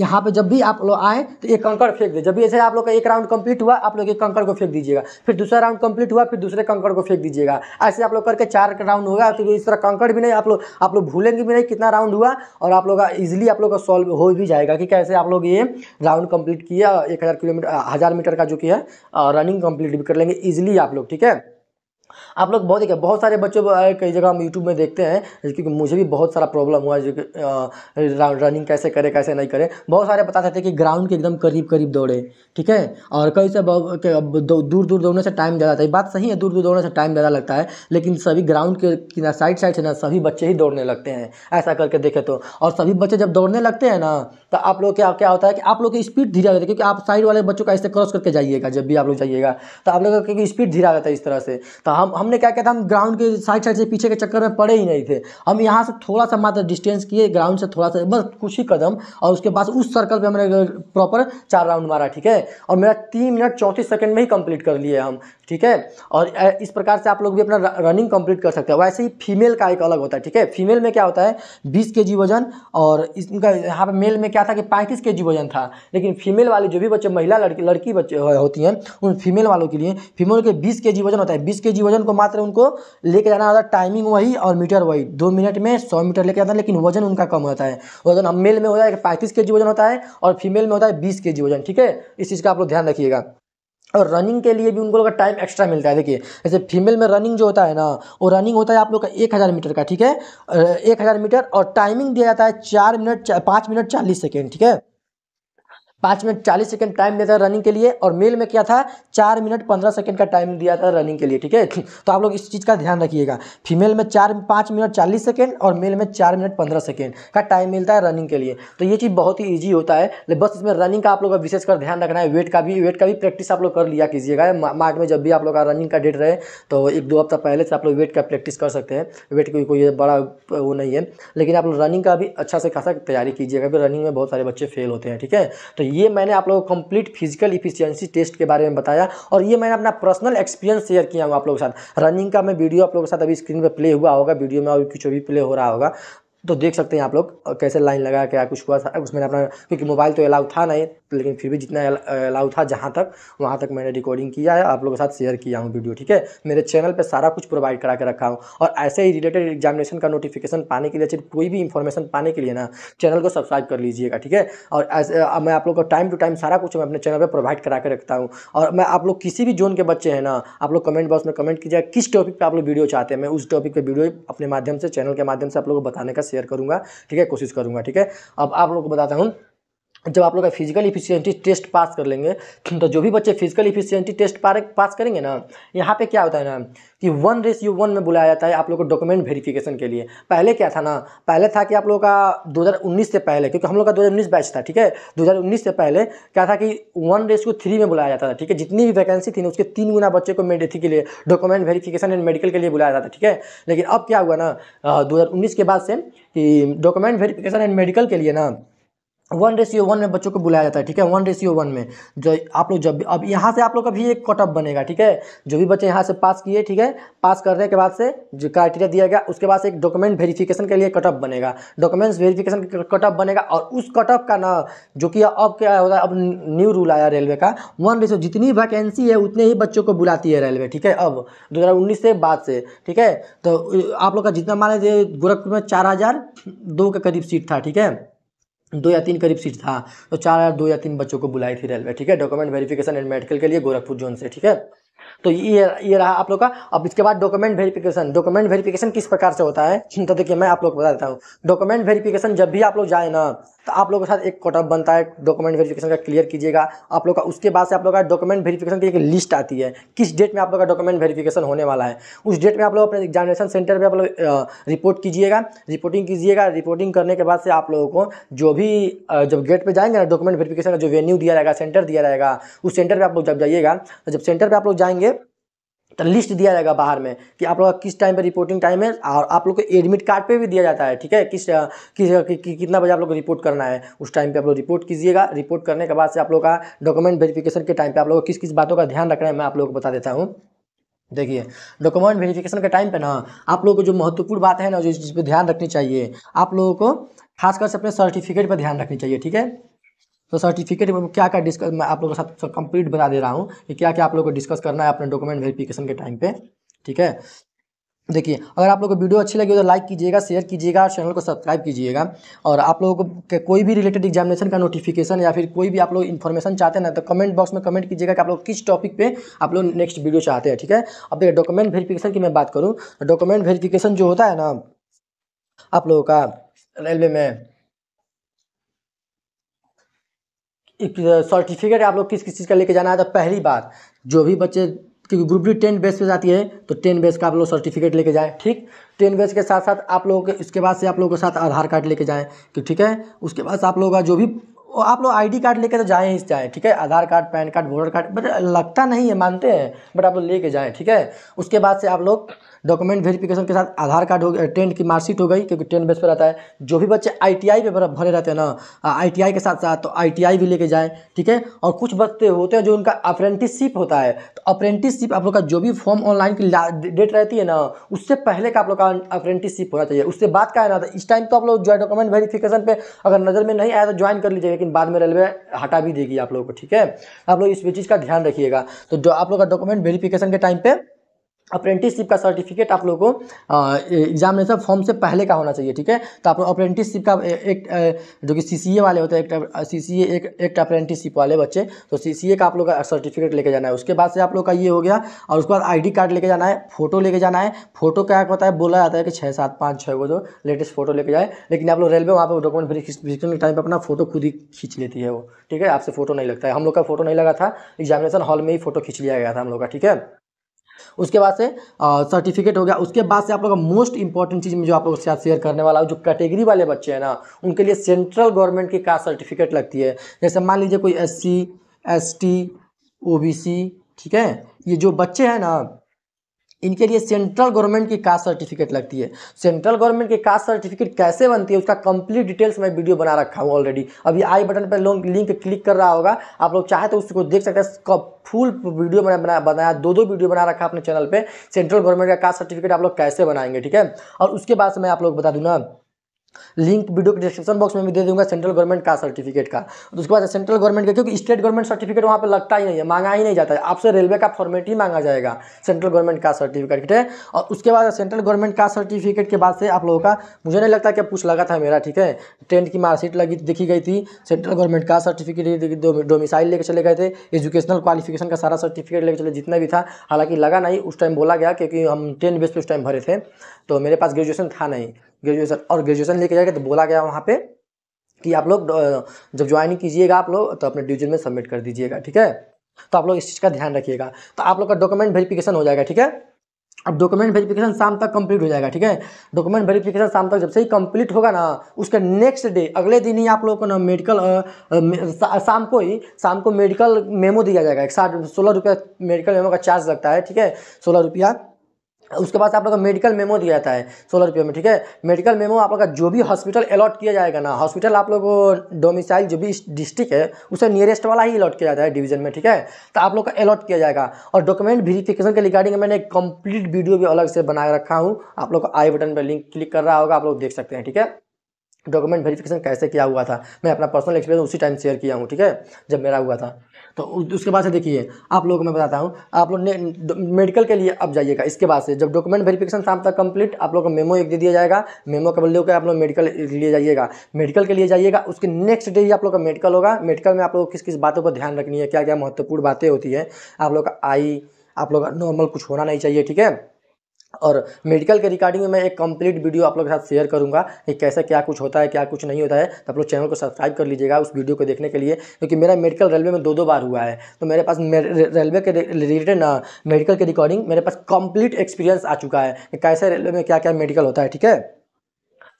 यहाँ पे जब भी आप लोग आए तो एक कंकड़ फेंक दे जब भी ऐसे आप लोग का एक राउंड कंप्लीट हुआ आप लोग एक कंकर को फेंक दीजिएगा फिर दूसरा राउंड कंप्लीट हुआ फिर दूसरे कंकड़ को फेंक दीजिएगा ऐसे आप लोग करके चार राउंड होगा तो इस तरह कंकड़ भी नहीं आप लोग आप लोग भूलेंगे भी नहीं कितना राउंड हुआ और आप लोग का ईजिली आप लोग का सॉल्व हो भी जाएगा कि कैसे आप लोग ये राउंड कंप्लीट किया एक हज़ार किलोमीटर हज़ार मीटर का जो कि है रनिंग कंप्लीट भी कर लेंगे ईजिली आप लोग ठीक है आप लोग बहुत देखिए बहुत सारे बच्चों कई जगह हम यूट्यूब में देखते हैं क्योंकि मुझे भी बहुत सारा प्रॉब्लम हुआ जो रनिंग कैसे करे कैसे नहीं करे बहुत सारे बता सकते हैं कि ग्राउंड के एकदम करीब करीब दौड़े ठीक है और कई से दूर दूर दौड़ने से टाइम ज़्यादा था बात सही है दूर दूर दौड़ने से टाइम ज़्यादा लगता है लेकिन सभी ग्राउंड के ना साइड साइड से ना सभी बच्चे ही दौड़ने लगते हैं ऐसा करके देखें तो और सभी बच्चे जब दौड़ने लगते हैं ना तो आप लोग क्या क्या होता है कि आप लोग की स्पीड धीरे रहती है क्योंकि आप साइड वाले बच्चों का ऐसे क्रॉस करके जाइएगा जब भी आप लोग जाइएगा तो आप लोग क्योंकि स्पीड धीरा रहता है इस तरह से तो हम हमने क्या किया था हम ग्राउंड के साइड साइड से पीछे के चक्कर में पड़े ही नहीं थे हम यहाँ से थोड़ा सा मात्र डिस्टेंस किए ग्राउंड से थोड़ा सा बस मतलब कुछ ही कदम और उसके बाद उस सर्कल पर हमने प्रॉपर चार राउंड मारा ठीक है और मेरा तीन मिनट चौंतीस सेकेंड में ही कंप्लीट कर लिए हम ठीक है और इस प्रकार से आप लोग भी अपना रनिंग कंप्लीट कर सकते हैं वैसे ही फीमेल का एक अलग होता है ठीक है फीमेल में क्या होता है बीस के वजन और इनका यहाँ पर मेल में क्या था कि पैंतीस के वजन था लेकिन फीमेल वाले जो भी बच्चे महिला लड़की लड़की बच्चे होती हैं उन फीमेल वालों के लिए फीमेल के बीस के वजन होता है बीस के वजन वजन को मात्र उनको लेके जाना होता है टाइमिंग वही और मीटर वही दो मिनट में सौ मीटर लेके जाता है लेकिन वजन उनका कम होता है वजन मेल में होता है पैंतीस के जी वजन होता है और फीमेल में होता है बीस के जी वजन ठीक है इस चीज़ का आप लोग ध्यान रखिएगा और रनिंग के लिए भी उनको लोग का टाइम एक्स्ट्रा मिलता है देखिए जैसे फीमेल में रनिंग जो होता है ना वो रनिंग होता है आप लोग का एक हज़ार मीटर का ठीक है एक हज़ार मीटर और टाइमिंग दिया जाता है चार मिनट पाँच मिनट चालीस सेकेंड ठीक है पाँच मिनट चालीस सेकंड टाइम दिया था रनिंग के लिए और मेल में क्या था चार मिनट पंद्रह सेकंड का टाइम दिया था रनिंग के लिए ठीक है तो आप लोग इस चीज़ का ध्यान रखिएगा फीमेल में चार पाँच मिनट चालीस सेकेंड और मेल में चार मिनट पंद्रह सेकेंड का टाइम मिलता है रनिंग के लिए तो ये चीज़ बहुत ही ईजी होता है बस इसमें रनिंग का आप लोग का विशेषकर ध्यान रखना है वेट का भी वेट का भी प्रैक्टिस आप लोग कर लिया कीजिएगा मार्च में जब भी आप लोग का रनिंग का डेट रहे तो एक दो हफ्ता पहले से आप लोग वेट का प्रैक्टिस कर सकते हैं वेट की कोई बड़ा वो नहीं है लेकिन आप लोग रनिंग का भी अच्छा से खासा तैयारी कीजिएगा रनिंग में बहुत सारे बच्चे फेल होते हैं ठीक है तो ये मैंने आप लोगों को कंप्लीट फिजिकल इफिशियंसी टेस्ट के बारे में बताया और ये मैंने अपना पर्सनल एक्सपीरियंस शेयर किया हूँ आप लोगों के साथ रनिंग का मैं वीडियो आप लोगों के साथ अभी स्क्रीन पर प्ले हुआ होगा वीडियो में अभी कुछ अभी प्ले हो रहा होगा तो देख सकते हैं आप लोग कैसे लाइन लगा क्या कुछ हुआ था उसमें अपना क्योंकि मोबाइल तो अलाउ था नहीं लेकिन फिर भी जितना अलाउ था जहाँ तक वहाँ तक मैंने रिकॉर्डिंग किया है आप लोगों के साथ शेयर किया हूँ वीडियो ठीक है मेरे चैनल पे सारा कुछ प्रोवाइड करा के रखा हूँ और ऐसे ही रिलेटेड एग्जामिनेशन का नोटिफिकेशन पाने के लिए सिर्फ कोई भी इन्फॉर्मेशन पाने के लिए ना चैनल को सब्सक्राइब कर लीजिएगा ठीक है और ऐसे मैं आप लोग को टाइम टू टाइम सारा कुछ मैं अपने चैनल पर प्रोवाइड करा के रखता हूँ और मैं आप लोग किसी भी जोन के बच्चे हैं ना आप लोग कमेंट बॉक्स में कमेंट कीजिएगा किस टॉपिक पर आप लोग वीडियो चाहते हैं मैं उस टॉपिक पर वीडियो अपने माध्यम से चैनल के माध्यम से आप लोग को बताने का शेयर करूंगा ठीक है कोशिश करूंगा ठीक है अब आप लोग को बताता हूँ जब आप लोग का फिजिकल इफिशियंसी टेस्ट पास कर लेंगे तो जो भी बच्चे फिजिकल इफिशियंसी टेस्ट पास करेंगे ना यहाँ पे क्या होता है ना कि वन रेस यू वन में बुलाया जाता है आप लोग को डॉक्यूमेंट वेरिफिकेशन के लिए पहले क्या था ना पहले था कि आप लोगों का 2019 से पहले क्योंकि हम लोग का 2019 बैच था ठीक है 2019 से पहले क्या था कि वन को थ्री में बुलाया जाता था ठीक है जितनी भी वैकेंसी थी ना उसके तीन गुना बच्चे को मेडिथी के लिए डॉक्यूमेंट वेरीफिकेशन एंड मेडिकल के लिए बुलाया जाता था ठीक है लेकिन अब क्या हुआ ना दो के बाद से कि डॉक्यूमेंट वेरीफिकेशन एंड मेडिकल के लिए ना वन रेशियो वन में बच्चों को बुलाया जाता है ठीक है वन रेशियो वन में जो आप लोग जब अब यहाँ से आप लोग का भी एक कटअप बनेगा ठीक है जो भी बच्चे यहाँ से पास किए ठीक है पास करने के बाद से जो क्राइटेरिया दिया गया उसके बाद एक डॉक्यूमेंट वेरिफिकेशन के लिए कटअप बनेगा डॉक्यूमेंट्स वेरिफिकेशन कटअप बनेगा और उस कटअप का ना जो कि अब क्या होता है अब न्यू रूल आया रेलवे का वन रेशियो जितनी वैकेंसी है उतने ही बच्चों को बुलाती है रेलवे ठीक है अब दो से बाद से ठीक है तो आप लोग का जितना मान लीजिए गोरखपुर में चार दो के करीब सीट था ठीक है दो या तीन करीब सीट था तो चार या दो या तीन बच्चों को बुलाई थी रेलवे ठीक है डॉक्यूमेंट वेरिफिकेशन एंड मेडिकल के लिए गोरखपुर जोन से ठीक है तो ये ये रहा आप लोग का अब इसके बाद डॉक्यूमेंट वेरिफिकेशन डॉक्यूमेंट वेरिफिकेशन किस प्रकार से होता है तो देखिए मैं आप लोग को बता देता हूँ डॉक्यूमेंट वेरिफिकेशन जब भी आप लोग जाए ना तो आप लोगों के साथ एक कॉटअप बनता है डॉक्यूमेंट वेरिफिकेशन का क्लियर कीजिएगा आप लोग का उसके बाद से आप लोग का डॉक्यूमेंट वेरिफिकेशन की एक लिस्ट आती है किस डेट में आप लोग का डॉक्यूमेंट वेरिफिकेशन होने वाला है उस डेट में आप लोग अपने एग्जामिनेशन सेंटर पर आप लोग रिपोर्ट कीजिएगा रिपोर्टिंग कीजिएगा रिपोर्टिंग करने के बाद से आप लोगों को जो भी जब गेट पर जाएंगे ना डॉक्यूमेंट वेरिफिकेशन का जो वेन्यू दिया जाएगा सेंटर दिया जाएगा उस सेंटर पर आप लोग जब जाइएगा तो जब सेंटर पर आप लोग जाएंगे आएंगे तो लिस्ट दिया जाएगा बाहर में कि आप लोग किस टाइम पर रिपोर्टिंग टाइम है और आप लोग को एडमिट कार्ड पे भी दिया जाता है ठीक है किस किस कि, कि, कितना बजे आप लोग को रिपोर्ट करना है उस टाइम पे आप लोग रिपोर्ट कीजिएगा रिपोर्ट करने के बाद से आप लोग का डॉक्यूमेंट वेरिफिकेशन के टाइम पे आप लोग को किस किस बातों का ध्यान रखना है मैं आप लोग को बता देता हूँ देखिए डॉक्यूमेंट वेरिफिकेशन के टाइम पर ना आप लोगों को जो महत्वपूर्ण बात है ना जो जिस पर ध्यान रखनी चाहिए आप लोगों को खासकर से अपने सर्टिफिकेट पर ध्यान रखनी चाहिए ठीक है तो सर्टिफिकेट में क्या क्या डिस्कस मैं आप लोगों के साथ कंप्लीट बता दे रहा हूँ कि क्या क्या आप लोगों को डिस्कस करना है अपने डॉक्यूमेंट वेरिफिकेशन के टाइम पे ठीक है देखिए अगर आप लोग को वीडियो अच्छी लगी तो लाइक कीजिएगा शेयर कीजिएगा और चैनल को सब्सक्राइब कीजिएगा और आप लोगों को कोई भी रिलेटेड एग्जामिनेशन का नोटिफिकेशन या फिर कोई भी आप लोग इन्फॉर्मेशन चाहते हैं ना तो कमेंट बॉक्स में कमेंट कीजिएगा कि आप लोग किस टॉपिक पे आप लोग नेक्स्ट वीडियो चाहते हैं ठीक है अब देखिए डॉक्यूमेंट वेरिफिकेशन की मैं बात करूँ तो डॉक्यूमेंट वेरिफिकेशन जो होता है ना आप लोगों का रेलवे में सर्टिफिकेट आप लोग किस किस चीज़ का लेके जाना है तो पहली बात जो भी बच्चे क्योंकि ग्रुप डी टेन बेस पे जाती है तो टेन बेस का आप लोग सर्टिफिकेट लेके जाए ठीक टेन बेस के साथ साथ आप लोगों के इसके बाद से आप लोगों के साथ आधार कार्ड लेके जाए कि ठीक है उसके बाद आप लोगों का जो भी आप लोग आईडी कार्ड लेके तो जाएँ ही जाएँ ठीक है Aadhaar card PAN card voter card but लगता नहीं है मानते हैं बट आप लोग लेके जाए ठीक है उसके बाद से आप लोग डॉक्यूमेंट वेरिफिकेशन के साथ आधार कार्ड हो गया टेंथ की मार्कशीट हो गई क्योंकि टेंथ बेस पर रहता है जो भी बच्चे आई टी आई पर भरे रहते हैं ना आई के साथ साथ तो आई भी लेके जाएँ ठीक है और कुछ बच्चे होते हैं जो उनका अप्रेंटिसशिप होता है तो अप्रेंटिसशिप आप लोग का जो भी फॉर्म ऑनलाइन की डेट रहती है ना उससे पहले का आप लोग का अप्रेंटिसशिप होना चाहिए उससे बात का है ना तो इस टाइम तो आप लोग जो डॉक्यूमेंट वेरीफिकेशन पर अगर नज़र में नहीं आया तो ज्वाइन कर लीजिए लेकिन बाद में रेलवे हटा भी देगी आप लोगों को ठीक है आप लोग इस चीज़ का ध्यान रखिएगा तो जो आप लोग का डॉक्यूमेंट वेरिफिकेशन के टाइम पे अप्रेंटिसशिप का सर्टिफिकेट आप लोगों को एग्जामिनेशन फॉर्म से पहले का होना चाहिए ठीक है तो आप अप्रेंटिसशिप का एक जो कि सीसीए वाले होते हैं एक सीसीए एक एक अप्रेंटिसशिप वाले बच्चे तो सीसीए का आप लोग का सर्टिफिकेट लेके जाना है उसके बाद से आप लोग का ये हो गया और उसके बाद आईडी कार्ड लेके जाना है फोटो लेके जाना है फोटो क्या होता है बोला जाता है कि छः सात पाँच छः को जो लेटेस्ट फोटो लेके जाए लेकिन आप लोग रेलवे वहाँ पर डॉक्यूमेंट फिर के टाइम पर अपना फोटो खुद ही खींच लेती है वो ठीक है आपसे फोटो नहीं लगता है हम लोग का फोटो नहीं लगा था एग्जामिनेशन हॉल में ही फोटो खींच लिया गया था हम लोग का ठीक है उसके बाद से सर्टिफिकेट हो गया उसके बाद से आप लोग का मोस्ट इंपॉर्टेंट चीज़ में जो आप लोग के साथ शेयर करने वाला हूँ जो कैटेगरी वाले बच्चे हैं ना उनके लिए सेंट्रल गवर्नमेंट की कास्ट सर्टिफिकेट लगती है जैसे मान लीजिए कोई S C S T O B C ठीक है ये जो बच्चे हैं ना इनके लिए सेंट्रल गवर्नमेंट की कास्ट सर्टिफिकेट लगती है सेंट्रल गवर्नमेंट की कास्ट सर्टिफिकेट कैसे बनती है उसका कंप्लीट डिटेल्स मैं वीडियो बना रखा हूँ ऑलरेडी अभी आई बटन पर लोग लिंक क्लिक कर रहा होगा आप लोग चाहे तो उसको देख सकते हैं फुल वीडियो बना बना बनाया दो दो वीडियो बना रखा अपने चैनल पर सेंट्रल गवर्नमेंट का कास्ट सर्टिफिकेट आप लोग कैसे बनाएंगे ठीक है और उसके बाद से मैं आप लोग बता दूँ ना लिंक वीडियो के डिस्क्रिप्शन बॉक्स में भी दे दूंगा सेंट्रल गवर्नमेंट का सर्टिफिकेट का तो उसके बाद सेंट्रल गवर्नमेंट का क्योंकि स्टेट गवर्नमेंट सर्टिफिकेट वहाँ पे लगता ही नहीं है मांगा ही नहीं जाता है आपसे रेलवे का फॉर्मेट ही मांगा जाएगा सेंट्रल गवर्नमेंट का सर्टिफिकेट ठीक है और उसके बाद सेंट्रल गवर्नमेंट का सर्टिफिकेट के बाद से आप लोगों का मुझे नहीं लगता कि पूछ लगा था मेरा ठीक है टेंथ की मार्कशीट लगी देखी गई थी सेंट्रल गवर्नमेंट का सर्टिफिकेट डोमिसाइल लेकर चले गए थे एजुकेशनल क्वालिफिकेशन का सारा सर्टिफिकेट लेकर चले जितना भी था हालांकि लगा नहीं उस टाइम बोला गया क्योंकि हम टेंथ बेस पे उस टाइम भरे थे तो मेरे पास ग्रेजुएशन था नहीं ग्रेजुएशन और ग्रेजुएशन लेके जाएगा तो बोला गया वहाँ पे कि आप लोग जब ज्वाइन कीजिएगा आप लोग तो अपने डिवीजन में सबमिट कर दीजिएगा ठीक है तो आप लोग इस चीज़ का ध्यान रखिएगा तो आप लोग का डॉक्यूमेंट वेरीफिकेशन हो जाएगा ठीक है अब डॉक्यूमेंट वेरीफिकेशन शाम तक कंप्लीट हो जाएगा ठीक है डॉक्यूमेंट वेरीफिकेशन शाम तक जब से ही कंप्लीट होगा ना उसके नेक्स्ट डे अगले दिन ही आप लोगों को ना मेडिकल शाम को ही शाम को मेडिकल मेमो दिया जाएगा एक साठ सोलह रुपया मेडिकल मेमो का चार्ज लगता है ठीक है सोलह रुपया उसके बाद आप लोग का मेडिकल मेमो दिया जाता है सोलह रुपये में ठीक है मेडिकल मेमो आप लोग का जो भी हॉस्पिटल अलॉट किया जाएगा ना हॉस्पिटल आप लोग को डोमिसाइल जो भी डिस्ट्रिक्ट है उसे नियरेस्ट वाला ही अलॉट किया जाता है डिवीजन में ठीक है तो आप लोग का अलॉट किया जाएगा और डॉक्यूमेंट वेरीफिकेशन के रिगार्डिंग मैंने एक कंप्लीट वीडियो भी अलग से बना रखा हूँ आप लोग आई बटन पर लिंक क्लिक कर रहा होगा आप लोग देख सकते हैं ठीक है डॉक्यूमेंट वेरिफिकेशन कैसे किया हुआ था मैं अपना पर्सनल एक्सपीरियंस उसी टाइम शेयर किया हूँ ठीक है जब मेरा हुआ था तो उसके बाद से देखिए आप लोगों को मैं बताता हूँ आप लोग मेडिकल के लिए अब जाइएगा इसके बाद से जब डॉक्यूमेंट वेरिफिकेशन शाम तक कंप्लीट आप लोग को मेमो एक दे दिया जाएगा मेमो का बोल होकर आप लोग मेडिकल लिए जाइएगा मेडिकल के लिए जाइएगा उसके नेक्स्ट डे ही आप लोग का मेडिकल होगा मेडिकल में आप लोग किस किस बातों पर ध्यान रखनी है क्या क्या महत्वपूर्ण बातें होती है आप लोग का आई आप लोग का नॉर्मल कुछ होना नहीं चाहिए ठीक है और मेडिकल के रिगार्डिंग में मैं एक कंप्लीट वीडियो आप लोग के साथ शेयर करूंगा कि कैसे क्या कुछ होता है क्या कुछ नहीं होता है तो आप लोग चैनल को सब्सक्राइब कर लीजिएगा उस वीडियो को देखने के लिए क्योंकि मेरा मेडिकल रेलवे में दो दो बार हुआ है तो मेरे पास रेलवे के रिलेटेड मेडिकल के रिकॉर्डिंग मेरे पास कंप्लीट एक्सपीरियंस आ चुका है कि कैसे रेलवे में क्या क्या मेडिकल होता है ठीक है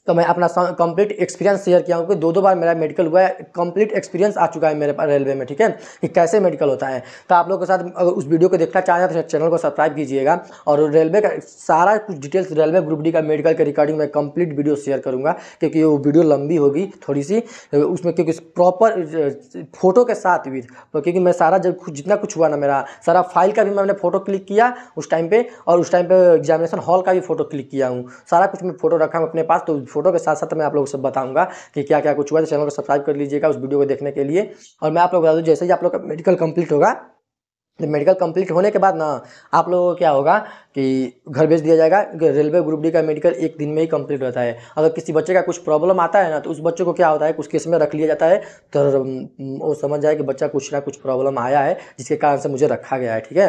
तो मैं अपना कंप्लीट एक्सपीरियंस शेयर किया हूँ कि दो दो बार मेरा मेडिकल हुआ है कंप्लीट एक्सपीरियंस आ चुका है मेरे पास रेलवे में ठीक है कि कैसे मेडिकल होता है तो आप लोग के साथ अगर उस वीडियो को देखना चाहें तो चैनल को सब्सक्राइब कीजिएगा और रेलवे का सारा कुछ डिटेल्स रेलवे ग्रुप डी का मेडिकल के रिकॉर्डिंग मैं कंप्लीट वीडियो शेयर करूँगा क्योंकि वो वीडियो लंबी होगी थोड़ी सी उसमें क्योंकि प्रॉपर फोटो के साथ भी क्योंकि मैं सारा जब जितना कुछ हुआ ना मेरा सारा फाइल का भी मैंने फ़ोटो क्लिक किया उस टाइम पर और उस टाइम पर एग्जामिनेशन हॉल का भी फ़ोटो क्लिक किया हूँ सारा कुछ मैं फ़ोटो रखा हूँ अपने पास तो फोटो के साथ साथ मैं आप लोग सब बताऊंगा कि क्या क्या कुछ हुआ तो चैनल को सब्सक्राइब कर लीजिएगा उस वीडियो को देखने के लिए और मैं आप लोग बता दूँ जैसे ही आप लोग का मेडिकल कंप्लीट होगा तो मेडिकल कंप्लीट होने के बाद ना आप लोगों को क्या होगा कि घर भेज दिया जाएगा रेलवे ग्रुप डी का मेडिकल एक दिन में ही कंप्लीट होता है अगर किसी बच्चे का कुछ प्रॉब्लम आता है ना तो उस बच्चे को क्या होता है कुछ केस में रख लिया जाता है तो वो समझ जाए कि बच्चा कुछ ना कुछ प्रॉब्लम आया है जिसके कारण से मुझे रखा गया है ठीक है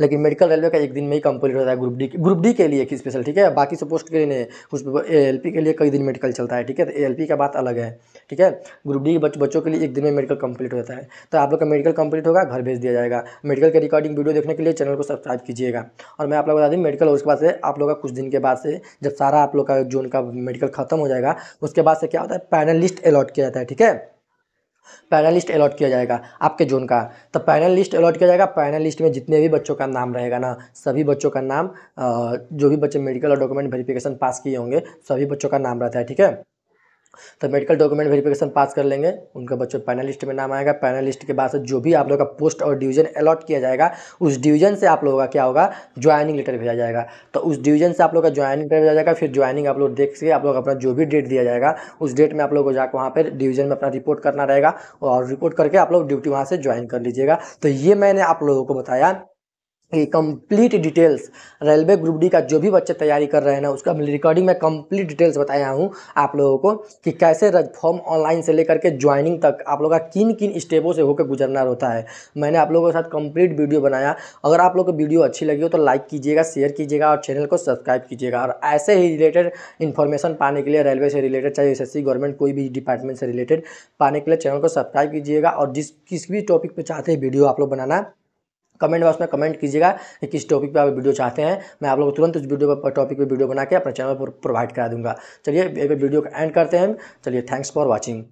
लेकिन मेडिकल रेलवे का एक दिन में ही कंप्लीट होता है ग्रुप डी ग्रुप डी के लिए एक स्पेशल ठीक है बाकी सब पोस्ट के लिए नहीं ए एल के लिए कई दिन मेडिकल चलता है ठीक है तो एल का बात अलग है ठीक है ग्रुप डी के बच, बच्चों के लिए एक दिन में मेडिकल कंप्लीट होता है तो आप लोग का मेडिकल कंप्लीट होगा घर भेज दिया जाएगा मेडिकल के रिकॉर्डिंग वीडियो देखने के लिए चैनल को सब्सक्राइब कीजिएगा और मैं आप लोग बता दूँ मेडिकल उसके बाद से आप लोग का कुछ दिन के बाद से जब सारा आप लोग का जोन का मेडिकल खत्म हो जाएगा उसके बाद से क्या होता है पैनलिस्ट अलॉट किया जाता है ठीक है पैनलिस्ट अलॉट किया जाएगा आपके जोन का तो पैनल लिस्ट अलॉट किया जाएगा पैनल लिस्ट में जितने भी बच्चों का नाम रहेगा ना सभी बच्चों का नाम जो भी बच्चे मेडिकल और डॉक्यूमेंट वेरिफिकेशन पास किए होंगे सभी बच्चों का नाम रहता है ठीक है तो मेडिकल डॉक्यूमेंट वेरिफिकेशन पास कर लेंगे उनका बच्चों पैनलिस्ट में नाम आएगा पैनलिस्ट के बाद से जो भी आप लोग का पोस्ट और डिवीजन अलॉट किया जाएगा उस डिवीजन से आप लोगों का क्या होगा ज्वाइनिंग लेटर भेजा जाएगा तो उस डिवीजन से आप लोग का ज्वाइनिंग लेटर भेजा जाएगा फिर ज्वाइनिंग आप लोग देख सके आप लोग अपना जो भी डेट दिया जाएगा उस डेट में आप लोग को जाकर वहाँ पर डिवीजन में अपना रिपोर्ट करना रहेगा और रिपोर्ट करके आप लोग ड्यूटी वहाँ से ज्वाइन कर लीजिएगा तो ये मैंने आप लोगों को बताया complete details railway group D का जो भी बच्चे तैयारी कर रहे हैं ना उसका रिकॉर्डिंग में कंप्लीट डिटेल्स बताया हूँ आप लोगों को कि कैसे फॉर्म ऑनलाइन से लेकर के ज्वाइनिंग तक आप लोगों का किन किन स्टेपों से होकर गुजरना होता है मैंने आप लोगों के साथ कंप्लीट वीडियो बनाया अगर आप लोग को वीडियो अच्छी लगी हो तो लाइक कीजिएगा शेयर कीजिएगा और चैनल को सब्सक्राइब कीजिएगा और ऐसे ही रिलेटेड इन्फॉर्मेशन पाने के लिए रेलवे से रिलेटेड चाहे एस गवर्नमेंट कोई भी डिपार्टमेंट से रिलेटेड पाने के लिए चैनल को सब्सक्राइब कीजिएगा और जिस किस भी टॉपिक पर चाहते हैं वीडियो आप लोग बनाना कमेंट बॉक्स में कमेंट कीजिएगा कि किस टॉपिक पे आप वीडियो चाहते हैं मैं आप लोग तुरंत उस वीडियो पर टॉपिक पे वीडियो बना के अपने चैनल पर प्रोवाइड करा दूंगा चलिए वीडियो का एंड करते हैं चलिए थैंक्स फॉर वॉचिंग